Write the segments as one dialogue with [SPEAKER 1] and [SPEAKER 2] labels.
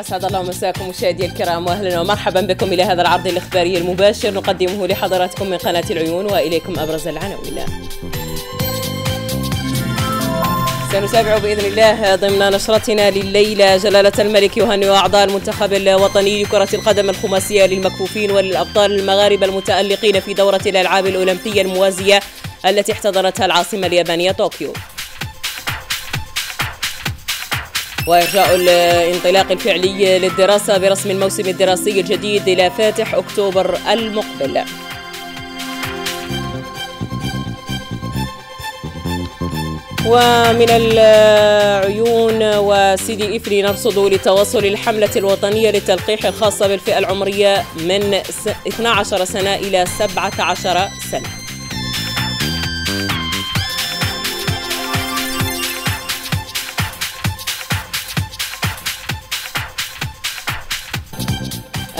[SPEAKER 1] اسعد الله مساكم مشاهدي الكرام واهلا ومرحبا بكم الى هذا العرض الاخباري المباشر نقدمه لحضراتكم من قناه العيون واليكم ابرز العناوين. سنتابع باذن الله ضمن نشرتنا لليله جلاله الملك يهنئ اعضاء المنتخب الوطني لكره القدم الخماسيه للمكفوفين وللابطال المغاربه المتالقين في دوره الالعاب الاولمبيه الموازيه التي احتضنتها العاصمه اليابانيه طوكيو. وإرجاء الانطلاق الفعلي للدراسة برسم الموسم الدراسي الجديد إلى فاتح أكتوبر المقبل ومن العيون وسيدي إفري نرصد لتواصل الحملة الوطنية للتلقيح الخاصة بالفئة العمرية من 12 سنة إلى 17 سنة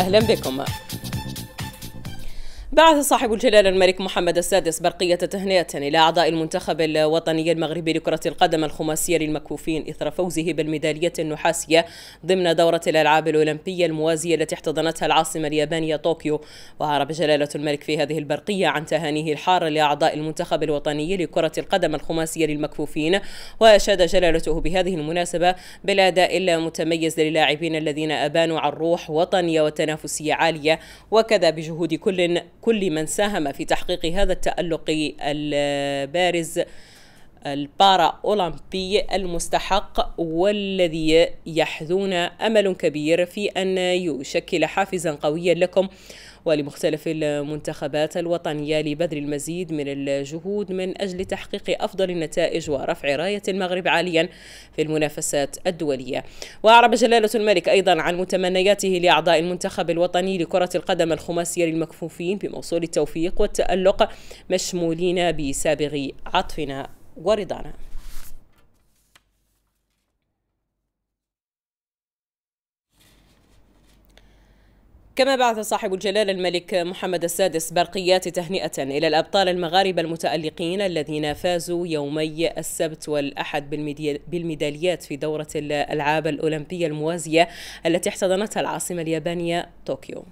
[SPEAKER 1] اهلا بكم بعث صاحب الجلالة الملك محمد السادس برقية تهنئة إلى أعضاء المنتخب الوطني المغربي لكرة القدم الخماسية للمكفوفين إثر فوزه بالميدالية النحاسية ضمن دورة الألعاب الأولمبية الموازية التي احتضنتها العاصمة اليابانية طوكيو وعرب جلالة الملك في هذه البرقية عن تهانيه الحارة لأعضاء المنتخب الوطني لكرة القدم الخماسية للمكفوفين وأشاد جلالته بهذه المناسبة بالأداء المتميز للاعبين الذين أبانوا عن روح وطنية وتنافسية عالية وكذا بجهود كل كل من ساهم في تحقيق هذا التألق البارز البارا أولمبي المستحق والذي يحذون أمل كبير في أن يشكل حافزا قويا لكم ولمختلف المنتخبات الوطنية لبذل المزيد من الجهود من أجل تحقيق أفضل النتائج ورفع راية المغرب عاليا في المنافسات الدولية وأعرب جلالة الملك أيضا عن متمنياته لأعضاء المنتخب الوطني لكرة القدم الخماسية للمكفوفين بموصول التوفيق والتألق مشمولين بسابغ عطفنا ورضانا كما بعث صاحب الجلالة الملك محمد السادس برقيات تهنئة إلى الأبطال المغاربة المتألقين الذين فازوا يومي السبت والأحد بالميداليات في دورة الألعاب الأولمبية الموازية التي احتضنتها العاصمة اليابانية طوكيو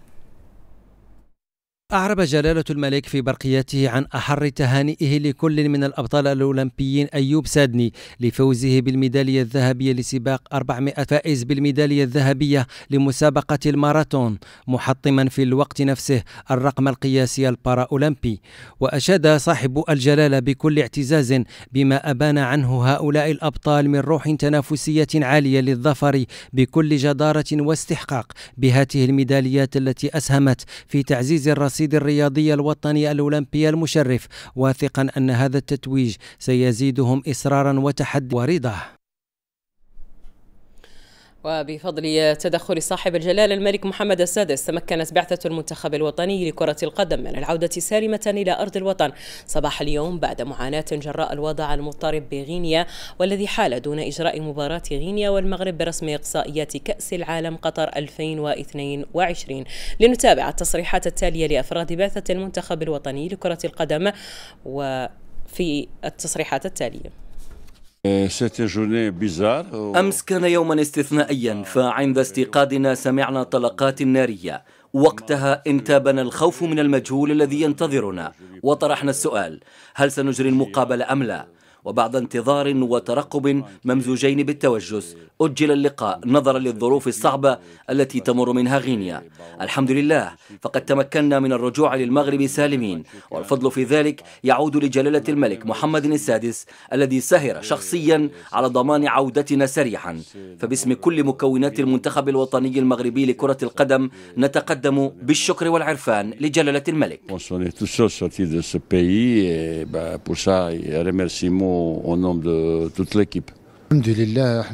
[SPEAKER 2] أعرب جلالة الملك في برقيته عن أحر تهانئه لكل من الأبطال الأولمبيين أيوب سادني لفوزه بالميدالية الذهبية لسباق 400 فائز بالميدالية الذهبية لمسابقة الماراثون محطما في الوقت نفسه الرقم القياسي البارا أولمبي وأشاد صاحب الجلالة بكل اعتزاز بما أبان عنه هؤلاء الأبطال من روح تنافسية عالية للظفر بكل جدارة واستحقاق بهاته الميداليات التي أسهمت في تعزيز الرصيد المناشد الرياضي الوطني الأولمبي المشرف واثقا أن هذا التتويج سيزيدهم إصرارا وتحدي ورضاه
[SPEAKER 1] وبفضل تدخل صاحب الجلالة الملك محمد السادس تمكنت بعثة المنتخب الوطني لكرة القدم من العودة سالمة إلى أرض الوطن صباح اليوم بعد معاناة جراء الوضع المضطرب بغينيا والذي حال دون إجراء مباراة غينيا والمغرب برسم إقصائيات كأس العالم قطر 2022 لنتابع التصريحات التالية لأفراد بعثة المنتخب الوطني لكرة القدم وفي التصريحات التالية
[SPEAKER 2] Euh, euh, أمس كان يوما استثنائيا فعند استيقاظنا سمعنا طلقات نارية وقتها انتابنا الخوف من المجهول الذي ينتظرنا وطرحنا السؤال هل سنجري المقابلة أم لا وبعد انتظار وترقب ممزوجين بالتوجس أجل اللقاء نظرا للظروف الصعبة التي تمر منها غينيا الحمد لله فقد تمكنا من الرجوع للمغرب سالمين والفضل في ذلك يعود لجلالة الملك محمد السادس الذي سهر شخصيا على ضمان عودتنا سريعا فباسم كل مكونات المنتخب الوطني المغربي لكرة القدم نتقدم بالشكر والعرفان لجلالة الملك
[SPEAKER 3] au, nom de toute
[SPEAKER 4] l'équipe. Euh,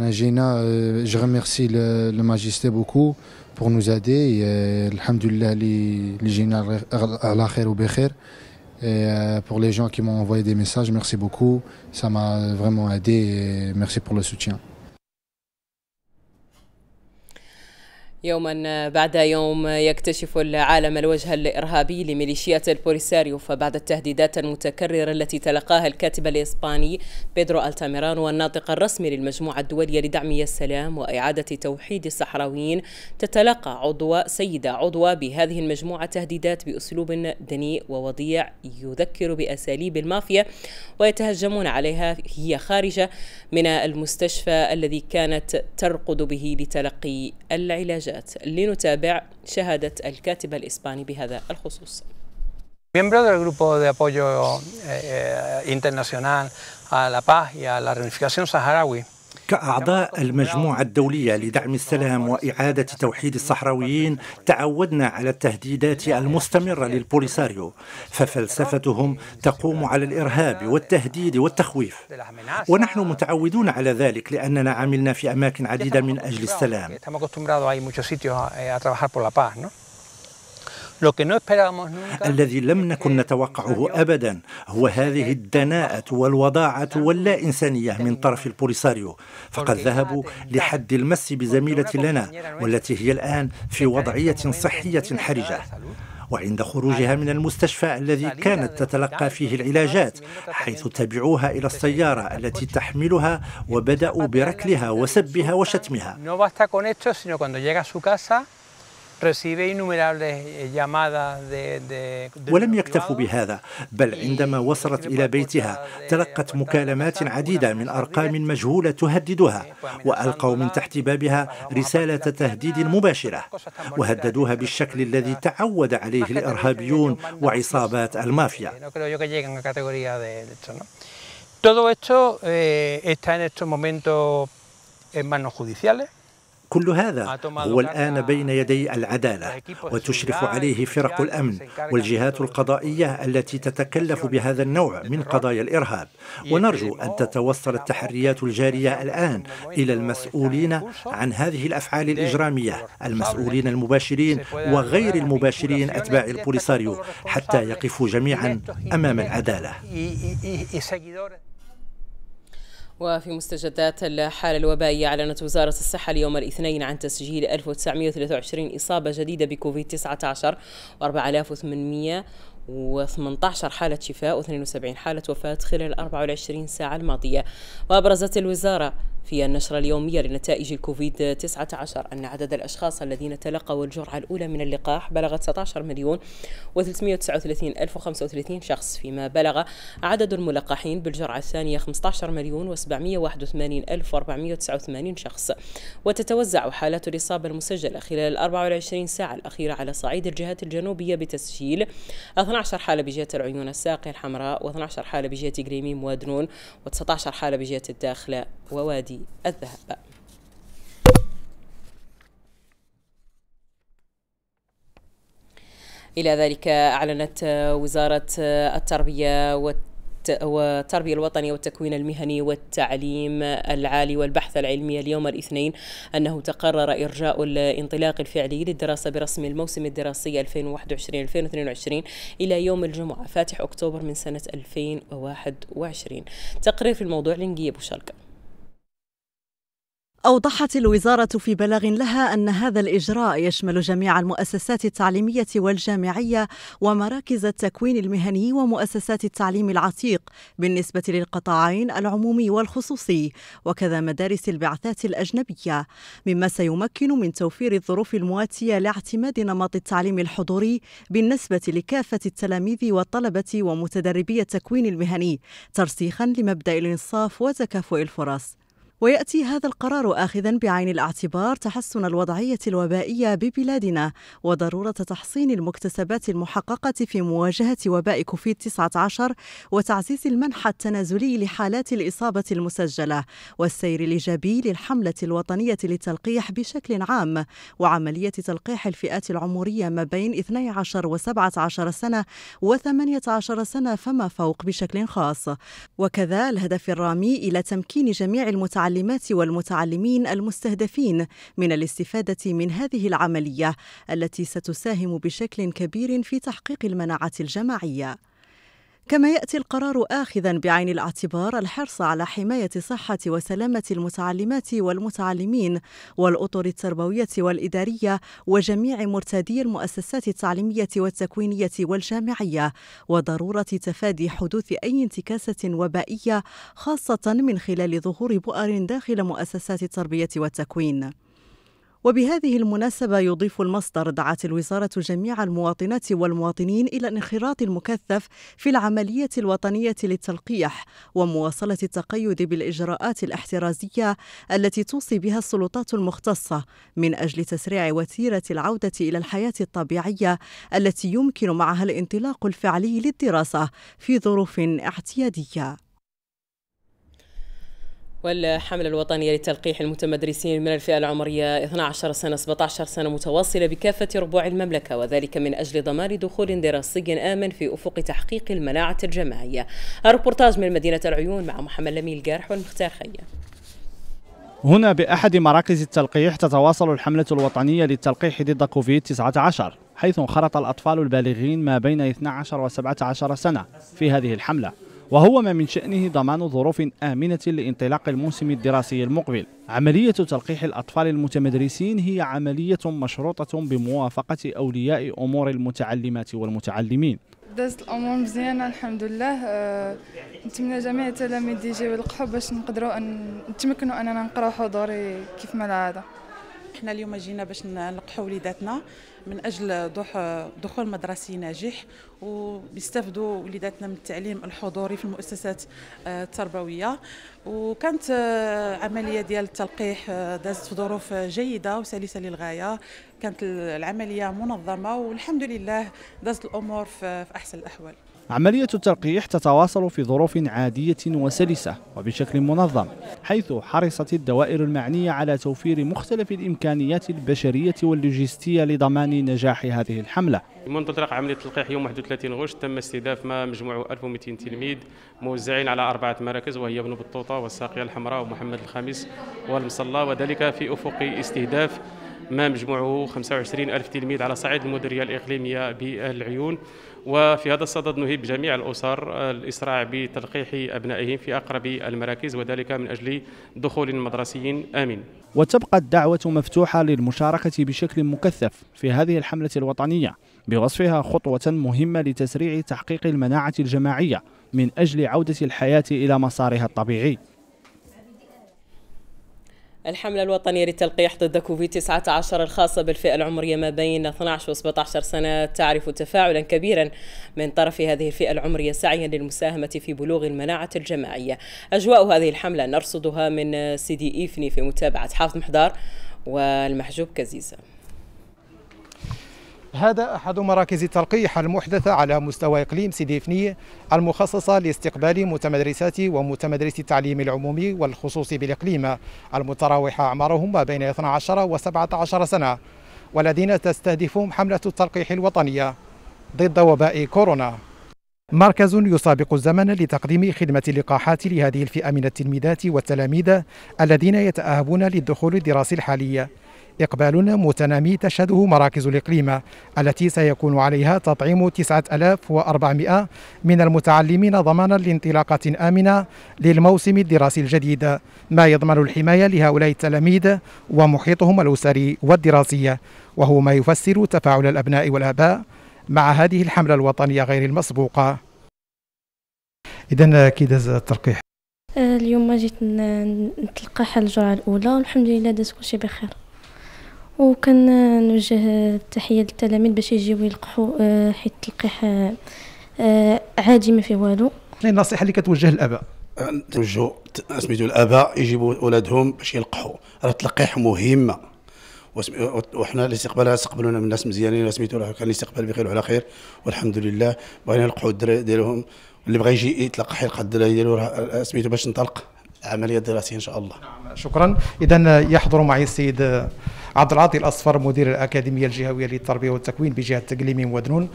[SPEAKER 4] je remercie le, le, beaucoup pour nous aider. Et, euh, alhamdulillah, au les euh, pour les gens qui m'ont envoyé des messages, merci beaucoup. Ça m'a vraiment aidé et merci pour le soutien.
[SPEAKER 1] يوما آه، بعد يوم آه، يكتشف العالم الوجه الإرهابي لميليشيات البوليساريو فبعد التهديدات المتكررة التي تلقاها الكاتب الإسباني بيدرو ألتاميران والناطق الرسمي للمجموعة الدولية لدعم السلام وإعادة توحيد الصحراويين تتلقى عضو سيدة عضو بهذه المجموعة تهديدات بأسلوب دنيء ووضيع يذكر بأساليب المافيا ويتهجمون عليها هي خارجة من المستشفى الذي كانت ترقد به لتلقي العلاجات المنتجات لنتابع شهادة الكاتب الإسباني بهذا الخصوص
[SPEAKER 3] Miembro del Grupo de Apoyo eh, Internacional a la Paz y a la Reunificación Saharaui,
[SPEAKER 5] كأعضاء المجموعة الدولية لدعم السلام وإعادة توحيد الصحراويين تعودنا على التهديدات المستمرة للبوليساريو ففلسفتهم تقوم على الإرهاب والتهديد والتخويف ونحن متعودون على ذلك لأننا عملنا في أماكن عديدة من أجل السلام الذي لم نكن نتوقعه أبدا هو هذه الدناءة والوضاعة واللا إنسانية من طرف البوليساريو فقد ذهبوا لحد المس بزميلة لنا والتي هي الآن في وضعية صحية حرجة وعند خروجها من المستشفى الذي كانت تتلقى فيه العلاجات حيث تبعوها إلى السيارة التي تحملها وبدأوا بركلها وسبها وشتمها
[SPEAKER 3] Eh,
[SPEAKER 5] ولم يكتفوا بهذا بل عندما وصلت إلى بيتها تلقت مكالمات عديدة من أرقام مجهولة تهددها وألقوا من تحت بابها رسالة تهديد مباشرة وهددوها بالشكل الذي تعود عليه الإرهابيون وعصابات المافيا
[SPEAKER 3] eh, Todo esto eh, está en estos momentos en manos judiciales. كل هذا هو الآن بين
[SPEAKER 5] يدي العدالة وتشرف عليه فرق الأمن والجهات القضائية التي تتكلف بهذا النوع من قضايا الإرهاب ونرجو أن تتوصل التحريات الجارية الآن إلى المسؤولين عن هذه الأفعال الإجرامية المسؤولين المباشرين وغير المباشرين أتباع البوليساريو حتى يقفوا جميعا أمام العدالة
[SPEAKER 1] وفي مستجدات الحالة الوبائية أعلنت وزارة الصحة اليوم الاثنين عن تسجيل 1923 إصابة جديدة بكوفيد 19 و4800 و18 حالة شفاء و72 حالة وفاة خلال 24 ساعة الماضية وأبرزت الوزارة في النشرة اليومية لنتائج الكوفيد 19 أن عدد الأشخاص الذين تلقوا الجرعة الأولى من اللقاح بلغ 19 مليون و339 ألف شخص فيما بلغ عدد الملقحين بالجرعة الثانية 15 مليون و781 ألف شخص وتتوزع حالات الإصابة المسجلة خلال ال 24 ساعة الأخيرة على صعيد الجهات الجنوبية بتسجيل 12 حالة بجهة العيون الساقية الحمراء و12 حالة بجهة جريميم ودنون و19 حالة بجهة الداخلة ووادي الذهب إلى ذلك أعلنت وزارة التربية والتربية الوطنية والتكوين المهني والتعليم العالي والبحث العلمي اليوم الاثنين أنه تقرر إرجاء الانطلاق الفعلي للدراسة برسم الموسم الدراسي 2021-2022 إلى يوم الجمعة فاتح أكتوبر من سنة 2021 تقرير في الموضوع لنجية بوشالكا
[SPEAKER 6] أوضحت الوزارة في بلاغ لها أن هذا الإجراء يشمل جميع المؤسسات التعليمية والجامعية ومراكز التكوين المهني ومؤسسات التعليم العتيق بالنسبة للقطاعين العمومي والخصوصي وكذا مدارس البعثات الأجنبية مما سيمكن من توفير الظروف المواتية لاعتماد نمط التعليم الحضوري بالنسبة لكافة التلاميذ والطلبة ومتدربي التكوين المهني ترسيخا لمبدأ الإنصاف وتكافؤ الفرص ويأتي هذا القرار آخذا بعين الاعتبار تحسن الوضعية الوبائية ببلادنا وضرورة تحصين المكتسبات المحققة في مواجهة وباء كوفيد 19 وتعزيز المنح التنازلي لحالات الإصابة المسجلة والسير الإيجابي للحملة الوطنية للتلقيح بشكل عام وعملية تلقيح الفئات العمرية ما بين 12 و 17 سنة و 18 سنة فما فوق بشكل خاص وكذا الهدف الرامي إلى تمكين جميع المتعلمين المتعلمات والمتعلمين المستهدفين من الاستفادة من هذه العملية التي ستساهم بشكل كبير في تحقيق المناعة الجماعية كما ياتي القرار اخذا بعين الاعتبار الحرص على حمايه صحه وسلامه المتعلمات والمتعلمين والاطر التربويه والاداريه وجميع مرتادي المؤسسات التعليميه والتكوينيه والجامعيه وضروره تفادي حدوث اي انتكاسه وبائيه خاصه من خلال ظهور بؤر داخل مؤسسات التربيه والتكوين وبهذه المناسبة يضيف المصدر دعت الوزارة جميع المواطنات والمواطنين إلى الانخراط المكثف في العملية الوطنية للتلقيح ومواصلة التقيد بالإجراءات الاحترازية التي توصي بها السلطات المختصة من أجل تسريع وتيرة العودة إلى الحياة الطبيعية التي يمكن معها الانطلاق الفعلي للدراسة في ظروف اعتيادية.
[SPEAKER 1] والحملة الوطنية للتلقيح المتمدرسين من الفئة العمرية 12 سنة 17 سنة متواصلة بكافة ربوع المملكة وذلك من أجل ضمان دخول دراسي آمن في أفق تحقيق المناعة الجماعية الربورتاج من مدينة العيون مع محمد لمي الجارح والمختار خي
[SPEAKER 4] هنا بأحد مراكز التلقيح تتواصل الحملة الوطنية للتلقيح ضد كوفيد 19 حيث انخرط الأطفال البالغين ما بين 12 و 17 سنة في هذه الحملة وهو ما من شأنه ضمان ظروف آمنة لانطلاق الموسم الدراسي المقبل عملية تلقيح الأطفال المتمدرسين هي عملية مشروطة بموافقة أولياء أمور المتعلمات والمتعلمين
[SPEAKER 7] دازت الامور مزيانه الحمد لله آه، نتمنى جميع التلاميذ يجيو يلقحوا باش نقدروا ان نتمكنوا اننا نقراو حضوري كيف ما العاده
[SPEAKER 2] احنا اليوم جينا باش نلقحوا وليداتنا من اجل دخول مدرسي ناجح وبيستافدوا وليداتنا من التعليم الحضوري في المؤسسات آه، التربويه وكانت آه، عمليه ديال التلقيح آه، دازت في ظروف جيده وسلسه للغايه كانت العمليه منظمه والحمد لله دازت الامور في احسن الاحوال
[SPEAKER 4] عملية التلقيح تتواصل في ظروف عادية وسلسة وبشكل منظم حيث حرصت الدوائر المعنية على توفير مختلف الإمكانيات البشرية واللوجستية لضمان نجاح هذه الحملة
[SPEAKER 7] منذ إطلاق عملية التلقيح يوم 31 غشت تم استهداف ما مجموعه 1200 تلميذ موزعين على أربعة مراكز وهي ابن بطوطة والساقية الحمراء ومحمد الخامس والمصلى وذلك في أفق استهداف ما مجموعه 25 ألف تلميذ على صعيد المديرية الإقليمية بالعيون وفي هذا الصدد نهيب جميع الأسر الإسراع بتلقيح أبنائهم في أقرب المراكز وذلك من أجل دخول مدرسي آمن
[SPEAKER 4] وتبقى الدعوة مفتوحة للمشاركة بشكل مكثف في هذه الحملة الوطنية بوصفها خطوة مهمة لتسريع تحقيق المناعة الجماعية من أجل عودة الحياة إلى مسارها الطبيعي
[SPEAKER 1] الحملة الوطنية للتلقيح ضد كوفيد-19 الخاصة بالفئة العمرية ما بين 12 و 17 سنة تعرف تفاعلا كبيرا من طرف هذه الفئة العمرية سعيا للمساهمة في بلوغ المناعة الجماعية أجواء هذه الحملة نرصدها من سيدي إيفني في متابعة حافظ محضار والمحجوب كزيزة
[SPEAKER 8] هذا أحد مراكز التلقيح المحدثة على مستوى إقليم سيديفني المخصصة لاستقبال متمدرسات ومتمدرسي التعليم العمومي والخصوصي بالإقليم المتراوح أعمارهم ما بين 12 و 17 سنة والذين تستهدفهم حملة التلقيح الوطنية ضد وباء كورونا مركز يسابق الزمن لتقديم خدمة اللقاحات لهذه الفئة من التلميذات والتلاميذ الذين يتأهبون للدخول الدراسي الحالي إقبال متنامي تشهده مراكز الإقليم التي سيكون عليها تطعيم 9400 من المتعلمين ضمانا لانطلاقات آمنة للموسم الدراسي الجديد ما يضمن الحماية لهؤلاء التلاميذ ومحيطهم الأسري والدراسي وهو ما يفسر تفاعل الأبناء والآباء مع هذه الحملة الوطنية غير المسبوقة إذا أكيد التلقيح
[SPEAKER 5] آه، اليوم جيت نتلقى الجرعة الأولى والحمد لله داز شيء بخير وكان نوجه التحيه للتلاميذ باش يجيو يلقحوا آه، حيت التلقيح آه، آه،
[SPEAKER 8] عادي ما فيه والو شنو النصيحه اللي كتوجه للاباء
[SPEAKER 4] توجهوا سميتو الاباء يجيبوا اولادهم باش يلقحوا راه التلقيح مهمه وحنا الاستقبال استقبلونا من الناس مزيانين سميتو كان الاستقبال بخير وعلى خير والحمد لله بغينا نلقحوا الدراري ديالهم اللي بغى يجي يتلقح يلقى الدراري ديالو سميتو باش نطلق العمليه الدراسيه ان شاء الله
[SPEAKER 8] نعم شكرا اذا يحضر معي السيد عبد العاطي الاصفر مدير الاكاديميه الجهويه للتربيه والتكوين بجهه تقليم ودنون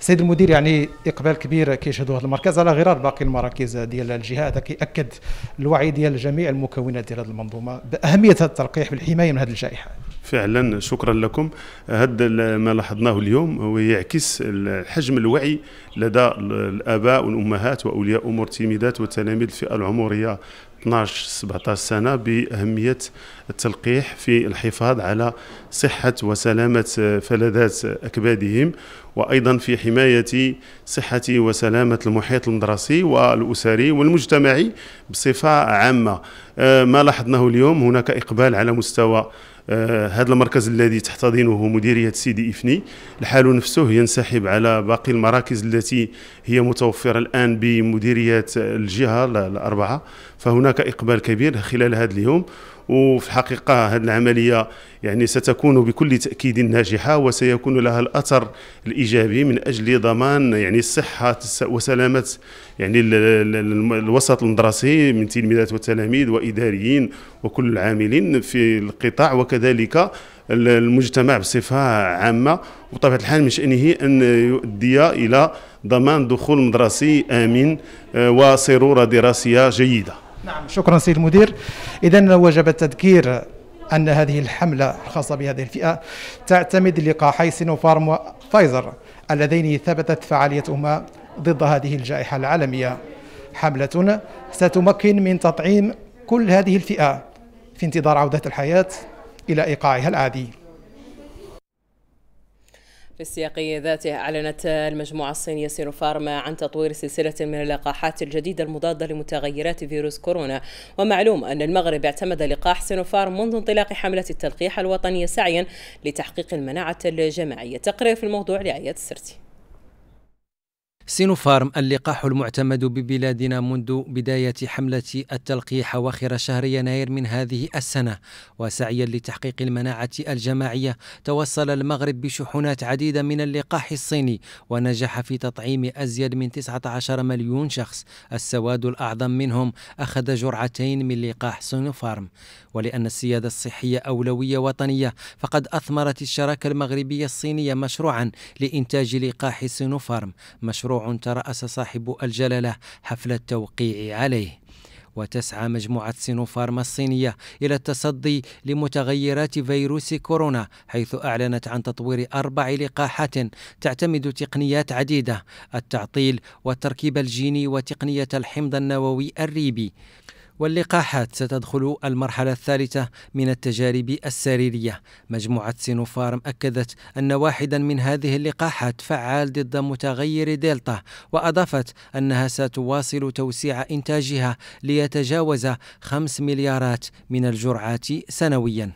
[SPEAKER 8] سيد المدير يعني اقبال كبير كيشهدوا هذا المركز على غرار باقي المراكز ديال الجهه هذا كيأكد الوعي ديال جميع المكونات ديال هذه المنظومه باهميه هذا التلقيح بالحمايه من هذه الجائحه
[SPEAKER 7] فعلا شكرا لكم هذا ما لاحظناه اليوم هو يعكس حجم الوعي لدى الاباء والامهات واولياء امور التلميذات والتلاميذ الفئه العمريه 12 17 سنه باهميه التلقيح في الحفاظ على صحه وسلامه فلذات اكبادهم وايضا في حمايه صحه وسلامه المحيط المدرسي والاسري والمجتمعي بصفه عامه آه، ما لاحظناه اليوم هناك اقبال على مستوى آه، هذا المركز الذي تحتضنه مديرية سيدي إفني الحال نفسه ينسحب على باقي المراكز التي هي متوفرة الآن بمديرية الجهة الأربعة فهناك إقبال كبير خلال هذا اليوم وفي الحقيقة هذه العملية يعني ستكون بكل تأكيد ناجحة وسيكون لها الأثر الإيجابي من أجل ضمان يعني صحة وسلامة يعني الوسط المدرسي من تلميذات وتلاميذ وإداريين وكل العاملين في القطاع وكذلك المجتمع بصفة عامة وبطبيعة الحال من شأنه أن يؤدي إلى ضمان دخول مدرسي آمن آه، وسيرورة دراسية جيدة
[SPEAKER 8] نعم شكرا سيد المدير إذا وجب التذكير أن هذه الحملة الخاصة بهذه الفئة تعتمد لقاحي سينوفارم وفايزر اللذين ثبتت فعاليتهما ضد هذه الجائحة العالمية حملة ستمكن من تطعيم كل هذه الفئة في انتظار عودة الحياة إلى إيقاعها العادي
[SPEAKER 1] في السياق ذاته أعلنت المجموعة الصينية سينوفارما عن تطوير سلسلة من اللقاحات الجديدة المضادة لمتغيرات فيروس كورونا ومعلوم أن المغرب اعتمد لقاح سينوفارم منذ انطلاق حملة التلقيح الوطنية سعيا لتحقيق المناعة الجماعية تقرير في الموضوع لعياد السرتي
[SPEAKER 2] سينوفارم اللقاح المعتمد ببلادنا منذ بداية حملة التلقيح أواخر شهر يناير من هذه السنة وسعيا لتحقيق المناعة الجماعية توصل المغرب بشحنات عديدة من اللقاح الصيني ونجح في تطعيم أزيد من 19 مليون شخص السواد الأعظم منهم أخذ جرعتين من لقاح سينوفارم ولأن السيادة الصحية أولوية وطنية فقد أثمرت الشراكة المغربية الصينية مشروعا لإنتاج لقاح سينوفارم مشروع مشروع ترأس صاحب الجلالة حفل التوقيع عليه وتسعى مجموعة سينوفارما الصينية إلى التصدي لمتغيرات فيروس كورونا حيث أعلنت عن تطوير أربع لقاحات تعتمد تقنيات عديدة التعطيل والتركيب الجيني وتقنية الحمض النووي الريبي واللقاحات ستدخل المرحلة الثالثة من التجارب السريرية مجموعة سينوفارم أكدت أن واحدا من هذه اللقاحات فعال ضد متغير دلتا وأضافت أنها ستواصل توسيع إنتاجها ليتجاوز 5 مليارات من الجرعات سنويا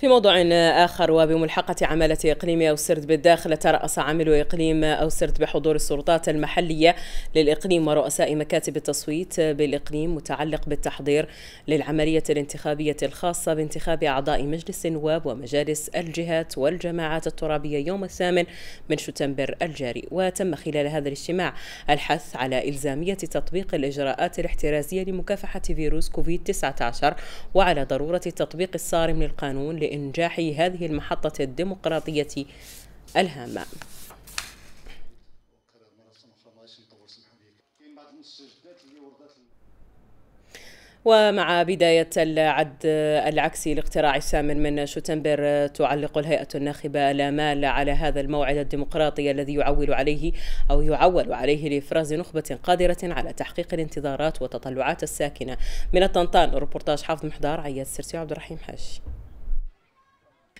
[SPEAKER 1] في موضوع آخر وبملحقة عمالة إقليم أوسرد بالداخل ترأس عامل إقليم أوسرد بحضور السلطات المحلية للإقليم ورؤساء مكاتب التصويت بالإقليم متعلق بالتحضير للعملية الانتخابية الخاصة بانتخاب أعضاء مجلس النواب ومجالس الجهات والجماعات الترابية يوم الثامن من شتنبر الجاري وتم خلال هذا الاجتماع الحث على إلزامية تطبيق الإجراءات الاحترازية لمكافحة فيروس كوفيد-19 وعلى ضرورة التطبيق الصارم للقانون لإنجاح هذه المحطة الديمقراطية الهامة ومع بداية العد العكسي لاقتراع الثامن من شتنبر تعلق الهيئة الناخبة الآمال على هذا الموعد الديمقراطي الذي يعول عليه أو يعول عليه لإفراز نخبة قادرة على تحقيق الانتظارات وتطلعات الساكنة من الطنطان روبورتاج حافظ محضار عياد السرسي وعبد الرحيم حاج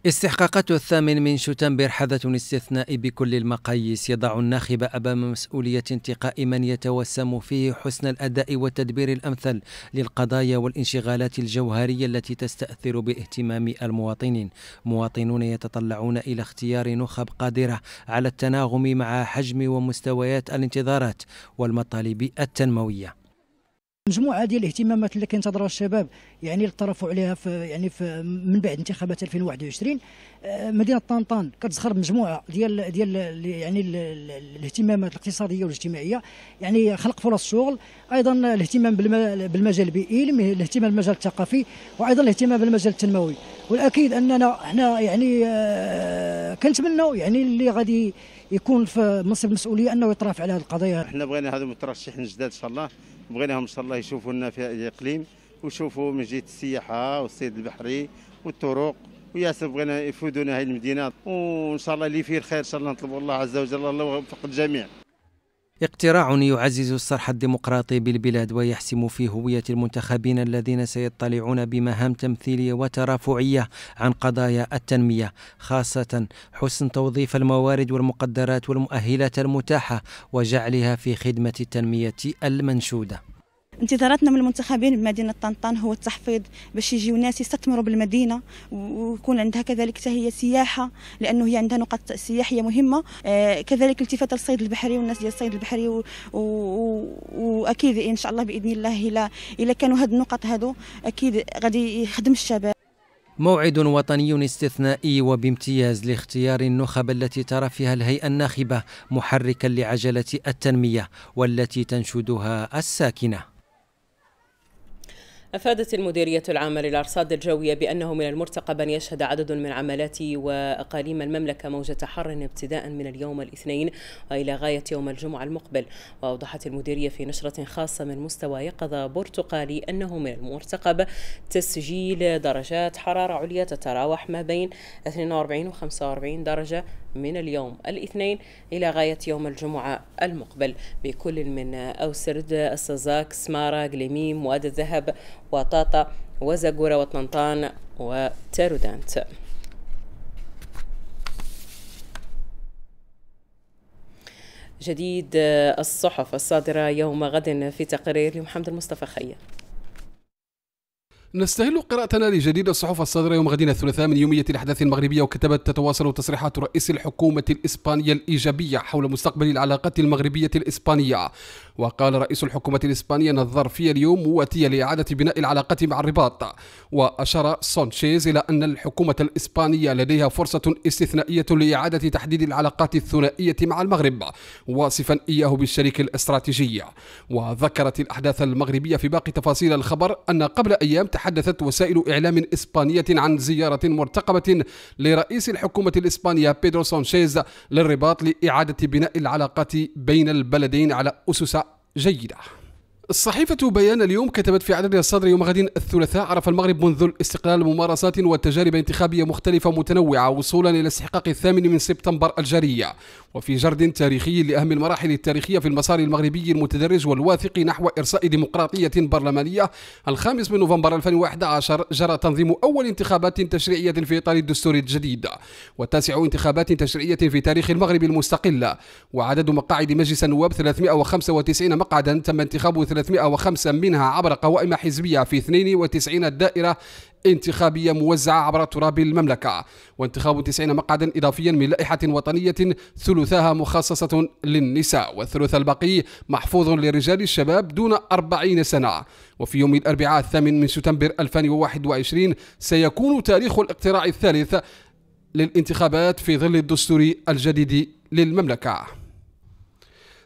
[SPEAKER 2] استحقاقات الثامن من شتنبر حدث استثناء بكل المقاييس يضع الناخب أمام مسؤولية انتقاء من يتوسم فيه حسن الأداء والتدبير الأمثل للقضايا والانشغالات الجوهرية التي تستأثر باهتمام المواطنين مواطنون يتطلعون إلى اختيار نخب قادرة على التناغم مع حجم ومستويات الانتظارات والمطالب التنموية
[SPEAKER 6] مجموعه ديال الاهتمامات اللي كينتظرها الشباب يعني للترافع عليها في يعني في من بعد انتخابات 2021 آه، مدينه طنطان كتزخر مجموعه ديال ديال يعني الاهتمامات الاقتصاديه والاجتماعيه يعني خلق فرص شغل ايضا الاهتمام بالمجال البيئي الاهتمام بالمجال الثقافي وايضا الاهتمام بالمجال التنموي والاكيد اننا احنا يعني آه، كنتمنوا يعني اللي غادي يكون في منصب المسؤوليه انه يطرف على
[SPEAKER 7] هذه القضايا احنا بغينا هذا المترشح جداد ان شاء الله بغيناهم ان شاء الله يشوفوا لنا في الاقليم ويشوفوا من جهه السياحه والصيد البحري والطرق وياسر بغينا يفودونا هذه المدينه وان شاء الله اللي فيه الخير ان شاء الله نطلب الله عز وجل الله يوفق الجميع
[SPEAKER 2] اقتراع يعزز الصرح الديمقراطي بالبلاد ويحسم في هوية المنتخبين الذين سيطلعون بمهام تمثيلية وترافعية عن قضايا التنمية خاصة حسن توظيف الموارد والمقدرات والمؤهلات المتاحة وجعلها في خدمة التنمية المنشودة
[SPEAKER 6] انتظاراتنا من المنتخبين بمدينه طنطان هو التحفيظ باش يجيو ناس يستثمروا بالمدينه ويكون عندها كذلك حتى هي سياحه لانه هي عندها نقاط سياحيه مهمه آه، كذلك التفات للصيد البحري والناس ديال الصيد البحري و... و... واكيد ان شاء الله باذن الله الا الا كانوا هاد النقط هادو اكيد غادي يخدم الشباب
[SPEAKER 2] موعد وطني استثنائي وبامتياز لاختيار النخب التي ترى فيها الهيئة الناخبة محركا لعجلة التنمية والتي تنشدها الساكنة
[SPEAKER 1] أفادت المديرية العامة للأرصاد الجوية بأنه من المرتقب أن يشهد عدد من عملات وأقاليم المملكة موجة حر ابتداء من اليوم الاثنين وإلى غاية يوم الجمعة المقبل وأوضحت المديرية في نشرة خاصة من مستوى يقظة برتقالي أنه من المرتقب تسجيل درجات حرارة عليا تتراوح ما بين 42 و 45 درجة من اليوم الاثنين إلى غاية يوم الجمعة المقبل بكل من أوسرد السزاك سمارة قليميم واد الذهب وطاطا وزقورة وطنطان وتارودانت جديد الصحف الصادرة يوم غد في تقرير لمحمد المصطفى خيّة
[SPEAKER 9] نستهل قراءتنا لجديد الصحف الصادرة يوم غدين الثلاثاء من يومية الأحداث المغربية وكتبت تتواصل تصريحات رئيس الحكومة الإسبانية الإيجابية حول مستقبل العلاقات المغربية الإسبانية وقال رئيس الحكومة الإسبانية أن الظرفية اليوم مواتية لإعادة بناء العلاقة مع الرباط وأشار سانشيز إلى أن الحكومة الإسبانية لديها فرصة استثنائية لإعادة تحديد العلاقات الثنائية مع المغرب واصفا إياه بالشريك الاستراتيجي وذكرت الأحداث المغربية في باقي تفاصيل الخبر أن قبل أيام تحدثت وسائل إعلام إسبانية عن زيارة مرتقبة لرئيس الحكومة الإسبانية بيدرو سانشيز للرباط لإعادة بناء العلاقات بين البلدين على أسس já irá. الصحيفة بيان اليوم كتبت في عددها الصدر يوم غد الثلاثاء عرف المغرب منذ الاستقلال ممارسات وتجارب انتخابية مختلفة متنوعة وصولا إلى استحقاق الثامن من سبتمبر الجارية وفي جرد تاريخي لأهم المراحل التاريخية في المسار المغربي المتدرج والواثق نحو إرساء ديمقراطية برلمانية الخامس من نوفمبر 2011 جرى تنظيم أول انتخابات تشريعية في إطار الدستور الجديد وتاسع انتخابات تشريعية في تاريخ المغرب المستقلة وعدد مقاعد مجلس النواب 395 مقعدا تم انتخاب 305 منها عبر قوائم حزبية في 92 دائرة انتخابية موزعة عبر تراب المملكة وانتخاب 90 مقعدا إضافيا من لائحة وطنية ثلثها مخصصة للنساء والثلث الباقي محفوظ لرجال الشباب دون 40 سنة وفي يوم الأربعاء الثامن من سبتمبر 2021 سيكون تاريخ الاقتراع الثالث للانتخابات في ظل الدستور الجديد للمملكه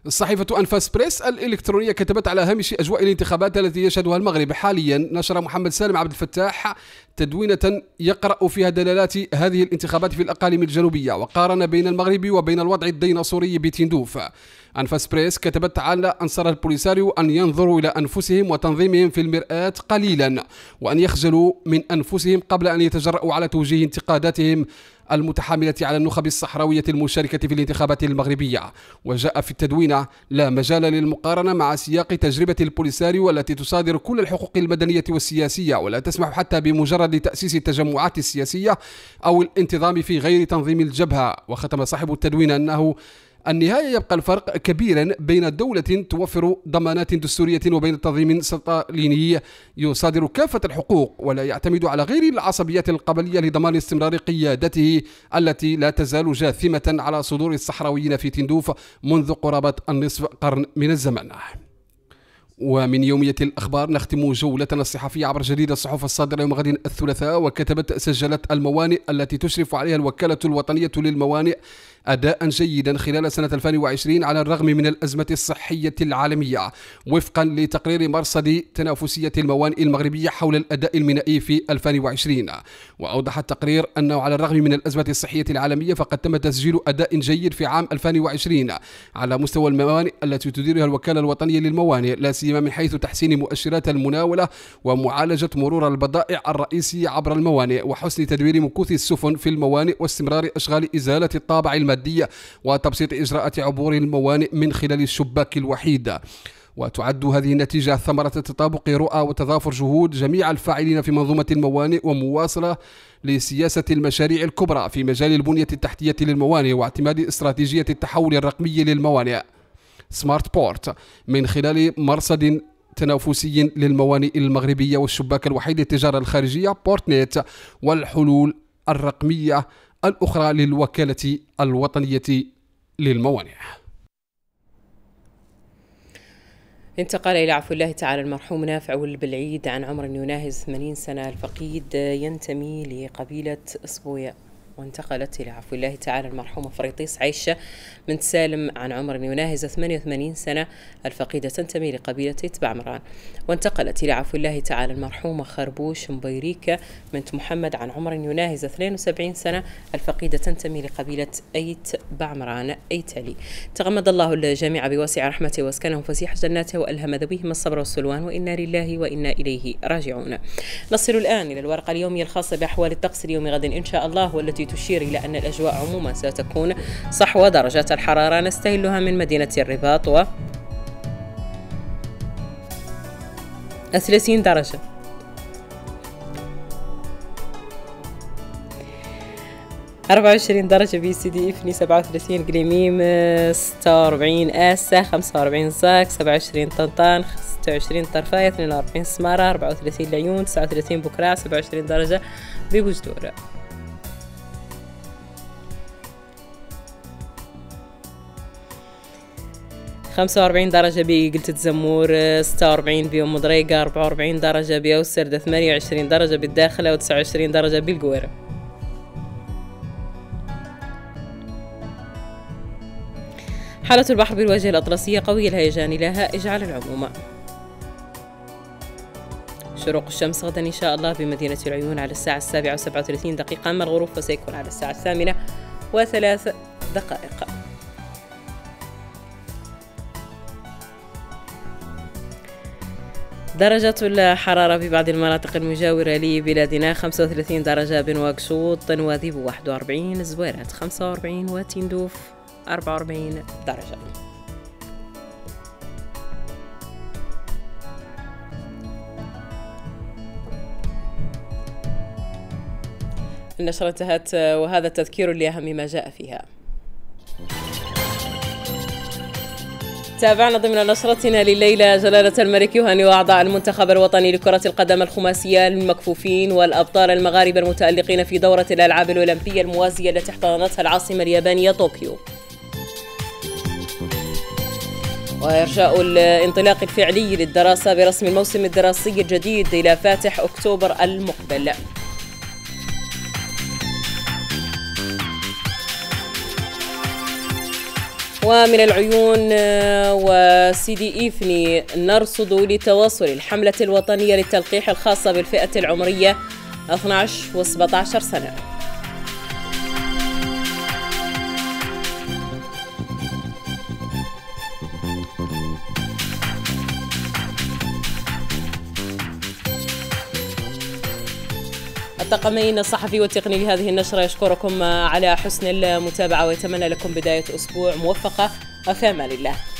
[SPEAKER 9] صحيفة أنفاس بريس الإلكترونية كتبت على هامش أجواء الانتخابات التي يشهدها المغرب حاليا نشر محمد سالم عبد الفتاح تدوينة يقرأ فيها دلالات هذه الانتخابات في الأقاليم الجنوبية وقارن بين المغرب وبين الوضع الديناصوري بتندوف أنفاس بريس كتبت على أنصار البوليساريو أن ينظروا إلى أنفسهم وتنظيمهم في المرآة قليلا وأن يخجلوا من أنفسهم قبل أن يتجرأوا على توجيه انتقاداتهم المتحاملة على النخب الصحراوية المشاركة في الانتخابات المغربية وجاء في التدوين لا مجال للمقارنة مع سياق تجربة البوليساريو التي تصادر كل الحقوق المدنية والسياسية ولا تسمح حتى بمجرد تأسيس التجمعات السياسية أو الانتظام في غير تنظيم الجبهة وختم صاحب التدوين أنه النهاية يبقى الفرق كبيرا بين دولة توفر ضمانات دستورية وبين تنظيم سلطاني يصادر كافة الحقوق ولا يعتمد على غير العصبيات القبلية لضمان استمرار قيادته التي لا تزال جاثمة على صدور الصحراويين في تندوف منذ قرابة النصف قرن من الزمن. ومن يومية الأخبار نختم جولتنا الصحفية عبر جريدة الصحف الصادرة يوم غد الثلاثاء وكتبت سجلت الموانئ التي تشرف عليها الوكالة الوطنية للموانئ أداء جيدا خلال سنة 2020 على الرغم من الأزمة الصحية العالمية وفقا لتقرير مرصد تنافسية الموانئ المغربية حول الأداء المينائي في 2020 وأوضح التقرير أنه على الرغم من الأزمة الصحية العالمية فقد تم تسجيل أداء جيد في عام 2020 على مستوى الموانئ التي تديرها الوكالة الوطنية للموانئ لا سيما من حيث تحسين مؤشرات المناولة ومعالجة مرور البضائع الرئيسية عبر الموانئ وحسن تدوير مكوث السفن في الموانئ واستمرار أشغال إزالة الطابع المائي المادية وتبسيط إجراءات عبور الموانئ من خلال الشباك الوحيد وتعد هذه النتيجة ثمرة تطابق رؤى وتضافر جهود جميع الفاعلين في منظومة الموانئ ومواصلة لسياسة المشاريع الكبرى في مجال البنية التحتية للموانئ واعتماد استراتيجية التحول الرقمي للموانئ سمارت بورت من خلال مرصد تنافسي للموانئ المغربية والشباك الوحيد للتجارة الخارجية بورتنيت والحلول الرقمية الأخرى للوكالة الوطنية للموانئ
[SPEAKER 1] انتقل إلى عفو الله تعالى المرحوم نافع والبلعيد عن عمر يناهز 80 سنة الفقيد ينتمي لقبيلة أصبويا وانتقلت إلى عفو الله تعالى المرحومة فريطيس عيشة بنت سالم عن عمر يناهز 88 سنة الفقيدة تنتمي لقبيلة تبع مران وانتقلت إلى عفو الله تعالى المرحومة خربوش مبيريكة بنت محمد عن عمر يناهز 72 سنة الفقيدة تنتمي لقبيلة أيت بعمران أيتالي تغمد الله الجميع بواسع رحمته واسكنهم فسيح جناته وألهم ذويهم الصبر والسلوان وإنا لله وإنا إليه راجعون نصل الآن إلى الورقة اليومية الخاصة بأحوال الطقس اليوم غد إن شاء الله والتي تشير إلى أن الأجواء عموما ستكون صحوة درجات الحرارة نستهلها من مدينة الرباط و 30 درجة أربعة وعشرين درجة بي سي دي إفني سبعة وثلاثين قليميم ستة وأربعين آسا خمسة وأربعين زاك سبعة وعشرين طنطان ستة وعشرين طرفاية اثنين وأربعين سمارة أربعة وثلاثين العيون تسعة وثلاثين بكرة سبعة وعشرين درجة ببوجدور 45 درجة بقلة الزمور 46 آه، بيوم مضريقة 44 درجة بيو السردة 28 درجة بالداخلة و29 درجة بالقويرة حالة البحر بالواجهة الأطلسية قوية الهيجان لها اجعل العموم شروق الشمس غدا إن شاء الله بمدينة العيون على الساعة السابعة وسبعة وثلاثين دقيقة أما الغروب فسيكون على الساعة الثامنة وثلاث دقائق درجة الحرارة في بعض المناطق المجاورة لبلادنا 35 درجة بنواكشوط طنواذيب 41 زويرات 45 وتندوف 44 درجة النشرة انتهت وهذا تذكير لأهم ما جاء فيها تابعنا ضمن نشرتنا لليلة جلالة الملك يهني وأعضاء المنتخب الوطني لكرة القدم الخماسية المكفوفين والأبطال المغاربة المتألقين في دورة الألعاب الأولمبية الموازية التي احتضنتها العاصمة اليابانية طوكيو وإرجاء الانطلاق الفعلي للدراسة برسم الموسم الدراسي الجديد إلى فاتح أكتوبر المقبل ومن العيون آه، وسيدي e إفني نرصد لتواصل الحملة الوطنية للتلقيح الخاصة بالفئة العمرية 12 و 17 سنة الطقمين الصحفي والتقني لهذه النشرة يشكركم على حسن المتابعة ويتمنى لكم بداية أسبوع موفقة أمان الله